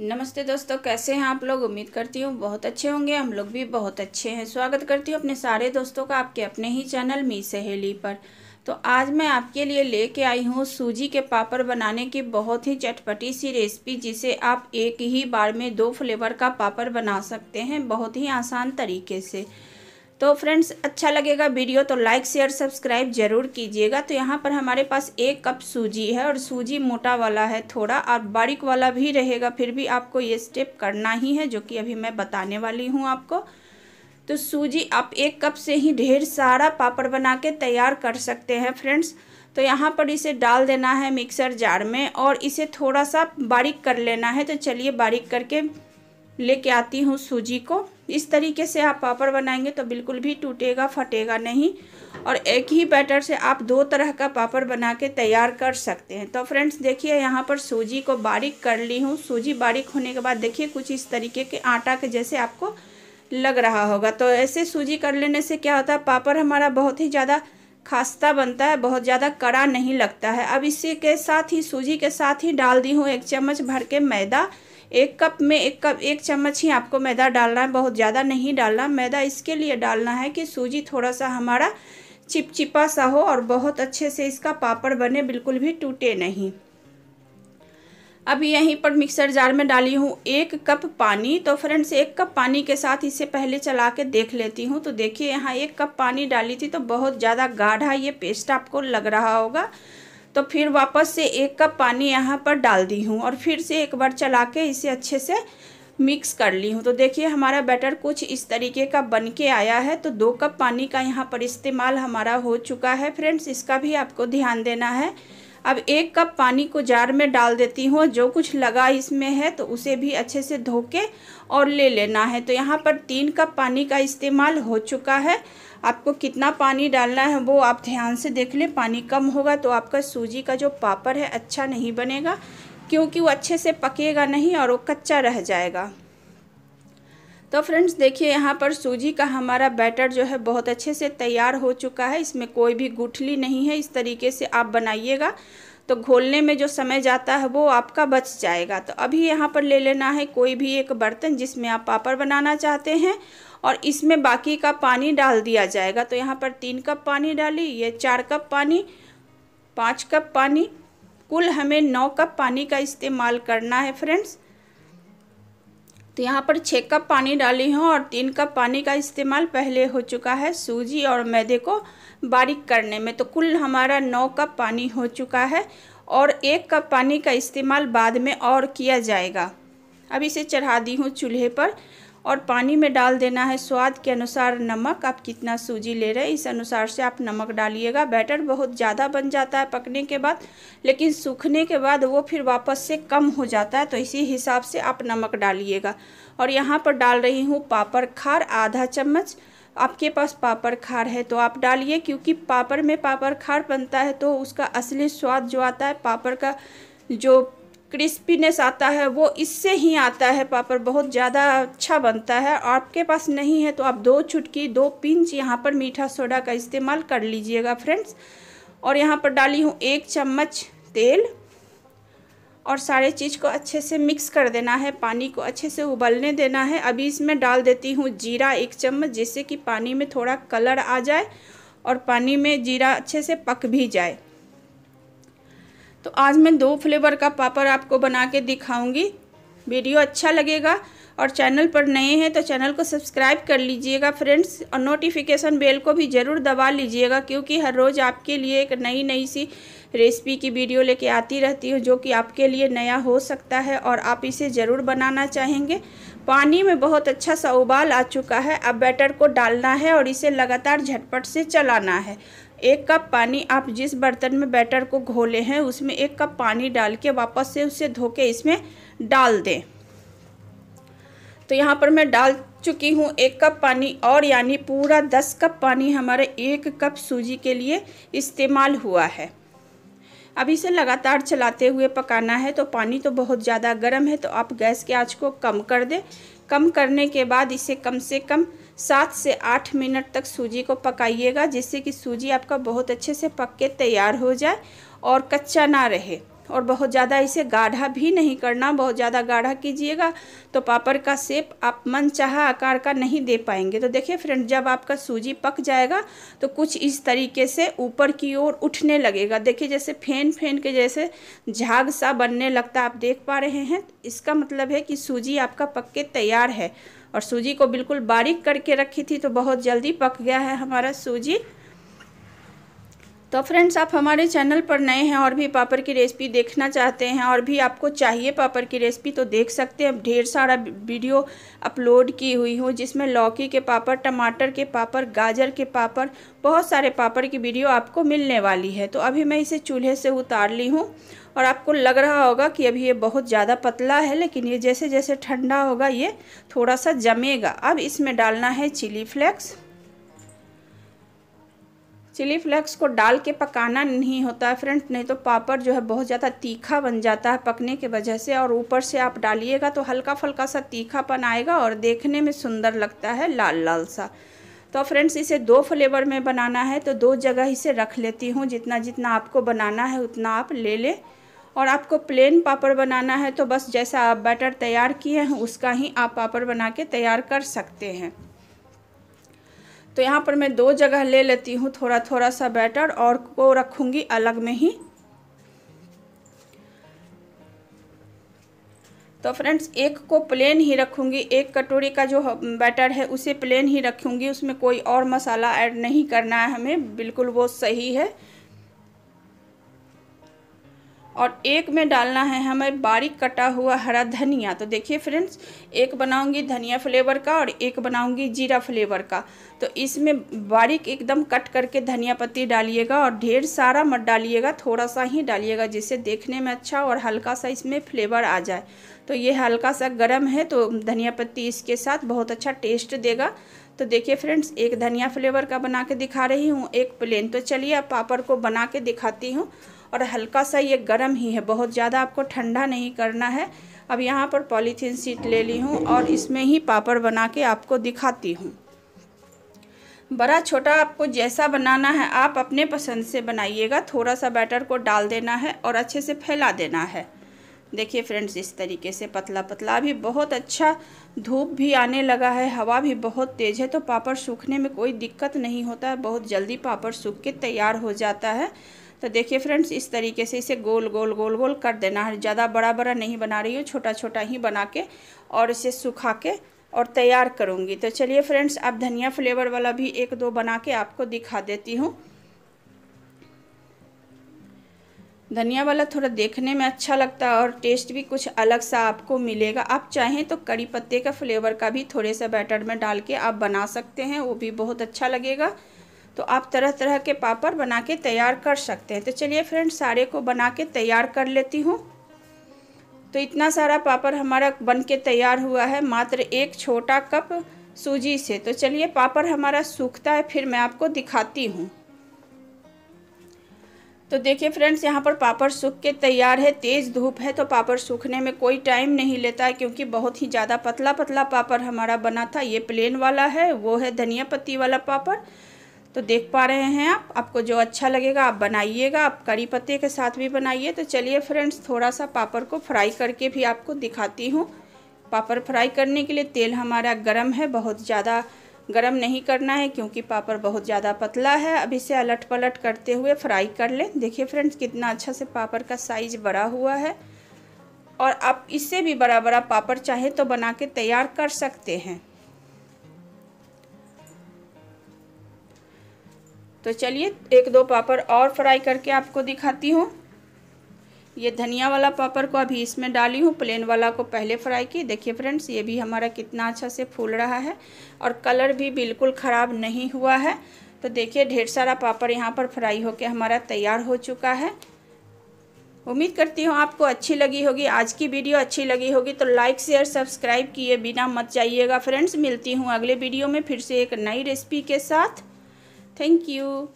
नमस्ते दोस्तों कैसे हैं आप लोग उम्मीद करती हूँ बहुत अच्छे होंगे हम लोग भी बहुत अच्छे हैं स्वागत करती हूँ अपने सारे दोस्तों का आपके अपने ही चैनल मी सहेली पर तो आज मैं आपके लिए लेके आई हूँ सूजी के पापड़ बनाने की बहुत ही चटपटी सी रेसिपी जिसे आप एक ही बार में दो फ्लेवर का पापड़ बना सकते हैं बहुत ही आसान तरीके से तो फ्रेंड्स अच्छा लगेगा वीडियो तो लाइक शेयर सब्सक्राइब जरूर कीजिएगा तो यहाँ पर हमारे पास एक कप सूजी है और सूजी मोटा वाला है थोड़ा और बारीक वाला भी रहेगा फिर भी आपको ये स्टेप करना ही है जो कि अभी मैं बताने वाली हूँ आपको तो सूजी आप एक कप से ही ढेर सारा पापड़ बना के तैयार कर सकते हैं फ्रेंड्स तो यहाँ पर इसे डाल देना है मिक्सर जार में और इसे थोड़ा सा बारीक कर लेना है तो चलिए बारीक करके लेके आती हूँ सूजी को इस तरीके से आप पापड़ बनाएंगे तो बिल्कुल भी टूटेगा फटेगा नहीं और एक ही बैटर से आप दो तरह का पापड़ बना के तैयार कर सकते हैं तो फ्रेंड्स देखिए यहाँ पर सूजी को बारीक कर ली हूँ सूजी बारीक होने के बाद देखिए कुछ इस तरीके के आटा के जैसे आपको लग रहा होगा तो ऐसे सूजी कर लेने से क्या होता है पापड़ हमारा बहुत ही ज़्यादा खास्ता बनता है बहुत ज़्यादा कड़ा नहीं लगता है अब इसी के साथ ही सूजी के साथ ही डाल दी हूँ एक चम्मच भर के मैदा एक कप में एक कप एक चम्मच ही आपको मैदा डालना है बहुत ज़्यादा नहीं डालना मैदा इसके लिए डालना है कि सूजी थोड़ा सा हमारा चिपचिपा सा हो और बहुत अच्छे से इसका पापड़ बने बिल्कुल भी टूटे नहीं अब यहीं पर मिक्सर जार में डाली हूँ एक कप पानी तो फ्रेंड्स एक कप पानी के साथ इसे पहले चला के देख लेती हूँ तो देखिए यहाँ एक कप पानी डाली थी तो बहुत ज़्यादा गाढ़ा ये पेस्ट आपको लग रहा होगा तो फिर वापस से एक कप पानी यहाँ पर डाल दी हूँ और फिर से एक बार चला के इसे अच्छे से मिक्स कर ली हूँ तो देखिए हमारा बैटर कुछ इस तरीके का बन के आया है तो दो कप पानी का यहाँ पर इस्तेमाल हमारा हो चुका है फ्रेंड्स इसका भी आपको ध्यान देना है अब एक कप पानी को जार में डाल देती हूँ जो कुछ लगा इसमें है तो उसे भी अच्छे से धो के और ले लेना है तो यहाँ पर तीन कप पानी का इस्तेमाल हो चुका है आपको कितना पानी डालना है वो आप ध्यान से देख लें पानी कम होगा तो आपका सूजी का जो पापड़ है अच्छा नहीं बनेगा क्योंकि वो अच्छे से पकेगा नहीं और वो कच्चा रह जाएगा तो फ्रेंड्स देखिए यहाँ पर सूजी का हमारा बैटर जो है बहुत अच्छे से तैयार हो चुका है इसमें कोई भी गुठली नहीं है इस तरीके से आप बनाइएगा तो घोलने में जो समय जाता है वो आपका बच जाएगा तो अभी यहाँ पर ले लेना है कोई भी एक बर्तन जिसमें आप पापड़ बनाना चाहते हैं और इसमें बाकी का पानी डाल दिया जाएगा तो यहाँ पर तीन कप पानी डाली ये चार कप पानी पाँच कप पानी कुल हमें नौ कप पानी का इस्तेमाल करना है फ्रेंड्स तो यहाँ पर छः कप पानी डाली हूँ और तीन कप पानी का इस्तेमाल पहले हो चुका है सूजी और मैदे को बारीक करने में तो कुल हमारा नौ कप पानी हो चुका है और एक कप पानी का इस्तेमाल बाद में और किया जाएगा अब इसे चढ़ा दी हूँ चूल्हे पर और पानी में डाल देना है स्वाद के अनुसार नमक आप कितना सूजी ले रहे हैं इस अनुसार से आप नमक डालिएगा बैटर बहुत ज़्यादा बन जाता है पकने के बाद लेकिन सूखने के बाद वो फिर वापस से कम हो जाता है तो इसी हिसाब से आप नमक डालिएगा और यहाँ पर डाल रही हूँ पापड़ खार आधा चम्मच आपके पास पापड़ खार है तो आप डालिए क्योंकि पापड़ में पापड़ खार बनता है तो उसका असली स्वाद जो आता है पापड़ का जो क्रिस्पीनेस आता है वो इससे ही आता है पापड़ बहुत ज़्यादा अच्छा बनता है आपके पास नहीं है तो आप दो चुटकी दो पिंच यहाँ पर मीठा सोडा का इस्तेमाल कर लीजिएगा फ्रेंड्स और यहाँ पर डाली हूँ एक चम्मच तेल और सारे चीज़ को अच्छे से मिक्स कर देना है पानी को अच्छे से उबलने देना है अभी इसमें डाल देती हूँ जीरा एक चम्मच जिससे कि पानी में थोड़ा कलर आ जाए और पानी में जीरा अच्छे से पक भी जाए तो आज मैं दो फ्लेवर का पापड़ आपको बना के दिखाऊंगी वीडियो अच्छा लगेगा और चैनल पर नए हैं तो चैनल को सब्सक्राइब कर लीजिएगा फ्रेंड्स और नोटिफिकेशन बेल को भी ज़रूर दबा लीजिएगा क्योंकि हर रोज़ आपके लिए एक नई नई सी रेसिपी की वीडियो लेके आती रहती हूँ जो कि आपके लिए नया हो सकता है और आप इसे ज़रूर बनाना चाहेंगे पानी में बहुत अच्छा सा उबाल आ चुका है अब बैटर को डालना है और इसे लगातार झटपट से चलाना है एक कप पानी आप जिस बर्तन में बैटर को घोले हैं उसमें एक कप पानी डाल के वापस से उसे धो के इसमें डाल दें तो यहाँ पर मैं डाल चुकी हूँ एक कप पानी और यानी पूरा दस कप पानी हमारे एक कप सूजी के लिए इस्तेमाल हुआ है अब इसे लगातार चलाते हुए पकाना है तो पानी तो बहुत ज़्यादा गर्म है तो आप गैस के आँच को कम कर दें कम करने के बाद इसे कम से कम सात से आठ मिनट तक सूजी को पकाइएगा जिससे कि सूजी आपका बहुत अच्छे से पक के तैयार हो जाए और कच्चा ना रहे और बहुत ज़्यादा इसे गाढ़ा भी नहीं करना बहुत ज़्यादा गाढ़ा कीजिएगा तो पापड़ का सेप आप मन चाह आकार का नहीं दे पाएंगे तो देखिए फ्रेंड जब आपका सूजी पक जाएगा तो कुछ इस तरीके से ऊपर की ओर उठने लगेगा देखिए जैसे फैन फैन के जैसे झाग सा बनने लगता आप देख पा रहे हैं इसका मतलब है कि सूजी आपका पक के तैयार है और सूजी को बिल्कुल बारीक करके रखी थी तो बहुत जल्दी पक गया है हमारा सूजी तो फ्रेंड्स आप हमारे चैनल पर नए हैं और भी पापड़ की रेसिपी देखना चाहते हैं और भी आपको चाहिए पापड़ की रेसिपी तो देख सकते हैं ढेर सारा वीडियो अपलोड की हुई हूँ जिसमें लौकी के पापड़ टमाटर के पापड़ गाजर के पापड़ बहुत सारे पापड़ की वीडियो आपको मिलने वाली है तो अभी मैं इसे चूल्हे से उतार ली हूँ और आपको लग रहा होगा कि अभी ये बहुत ज़्यादा पतला है लेकिन ये जैसे जैसे ठंडा होगा ये थोड़ा सा जमेगा अब इसमें डालना है चिली फ्लेक्स चिली फ्लेक्स को डाल के पकाना नहीं होता है फ्रेंड नहीं तो पापड़ जो है बहुत ज़्यादा तीखा बन जाता है पकने के वजह से और ऊपर से आप डालिएगा तो हल्का फुल्का सा तीखापन आएगा और देखने में सुंदर लगता है लाल लाल सा तो फ्रेंड्स इसे दो फ्लेवर में बनाना है तो दो जगह इसे रख लेती हूँ जितना जितना आपको बनाना है उतना आप ले लें और आपको प्लेन पापड़ बनाना है तो बस जैसा आप बैटर तैयार किए हैं उसका ही आप पापड़ बना के तैयार कर सकते हैं तो यहाँ पर मैं दो जगह ले लेती हूँ थोड़ा थोड़ा सा बैटर और को रखूँगी अलग में ही तो फ्रेंड्स एक को प्लेन ही रखूँगी एक कटोरी का जो बैटर है उसे प्लेन ही रखूँगी उसमें कोई और मसाला ऐड नहीं करना है हमें बिल्कुल वो सही है और एक में डालना है हमें बारीक कटा हुआ हरा धनिया तो देखिए फ्रेंड्स एक बनाऊंगी धनिया फ्लेवर का और एक बनाऊंगी जीरा फ्लेवर का तो इसमें बारीक एकदम कट करके धनिया पत्ती डालिएगा और ढेर सारा मत डालिएगा थोड़ा सा ही डालिएगा जिससे देखने में अच्छा और हल्का सा इसमें फ्लेवर आ जाए तो ये हल्का सा गर्म है तो धनिया पत्ती इसके साथ बहुत अच्छा टेस्ट देगा तो देखिए फ्रेंड्स एक धनिया फ्लेवर का बना के दिखा रही हूँ एक प्लेन तो चलिए अब पापड़ को बना के दिखाती हूँ और हल्का सा ये गर्म ही है बहुत ज़्यादा आपको ठंडा नहीं करना है अब यहाँ पर पॉलीथीन सीट ले ली हूँ और इसमें ही पापड़ बना के आपको दिखाती हूँ बड़ा छोटा आपको जैसा बनाना है आप अपने पसंद से बनाइएगा थोड़ा सा बैटर को डाल देना है और अच्छे से फैला देना है देखिए फ्रेंड्स इस तरीके से पतला पतला भी बहुत अच्छा धूप भी आने लगा है हवा भी बहुत तेज़ है तो पापड़ सूखने में कोई दिक्कत नहीं होता है बहुत जल्दी पापड़ सूख के तैयार हो जाता है तो देखिए फ्रेंड्स इस तरीके से इसे गोल गोल गोल गोल कर देना है ज़्यादा बड़ा बड़ा नहीं बना रही हूँ छोटा छोटा ही बना के और इसे सुखा के और तैयार करूँगी तो चलिए फ्रेंड्स अब धनिया फ्लेवर वाला भी एक दो बना के आपको दिखा देती हूँ धनिया वाला थोड़ा देखने में अच्छा लगता है और टेस्ट भी कुछ अलग सा आपको मिलेगा आप चाहें तो कड़ी पत्ते का फ्लेवर का भी थोड़े सा बैटर में डाल के आप बना सकते हैं वो भी बहुत अच्छा लगेगा तो आप तरह तरह के पापड़ बना के तैयार कर सकते हैं तो चलिए फ्रेंड्स सारे को बना के तैयार कर लेती हूँ तो इतना सारा पापड़ हमारा बन के तैयार हुआ है मात्र एक छोटा कप सूजी से तो चलिए पापड़ हमारा सूखता है फिर मैं आपको दिखाती हूँ तो देखिए फ्रेंड्स यहाँ पर पापड़ सूख के तैयार है तेज़ धूप है तो पापड़ सूखने में कोई टाइम नहीं लेता है क्योंकि बहुत ही ज़्यादा पतला पतला पापड़ हमारा बना था ये प्लेन वाला है वो है धनिया पत्ती वाला पापड़ तो देख पा रहे हैं आप आपको जो अच्छा लगेगा आप बनाइएगा आप करी पत्ते के साथ भी बनाइए तो चलिए फ्रेंड्स थोड़ा सा पापड़ को फ्राई करके भी आपको दिखाती हूँ पापड़ फ्राई करने के लिए तेल हमारा गर्म है बहुत ज़्यादा गर्म नहीं करना है क्योंकि पापड़ बहुत ज़्यादा पतला है अब इसे अलट पलट करते हुए फ्राई कर लें देखिए फ्रेंड्स कितना अच्छा से पापड़ का साइज बड़ा हुआ है और आप इससे भी बड़ा बड़ा पापड़ चाहे तो बना के तैयार कर सकते हैं तो चलिए एक दो पापड़ और फ्राई करके आपको दिखाती हूँ ये धनिया वाला पापड़ को अभी इसमें डाली हूँ प्लेन वाला को पहले फ्राई की देखिए फ्रेंड्स ये भी हमारा कितना अच्छा से फूल रहा है और कलर भी बिल्कुल ख़राब नहीं हुआ है तो देखिए ढेर सारा पापड़ यहाँ पर फ्राई होकर हमारा तैयार हो चुका है उम्मीद करती हूँ आपको अच्छी लगी होगी आज की वीडियो अच्छी लगी होगी तो लाइक शेयर सब्सक्राइब किए बिना मत जाइएगा फ्रेंड्स मिलती हूँ अगले वीडियो में फिर से एक नई रेसिपी के साथ Thank you.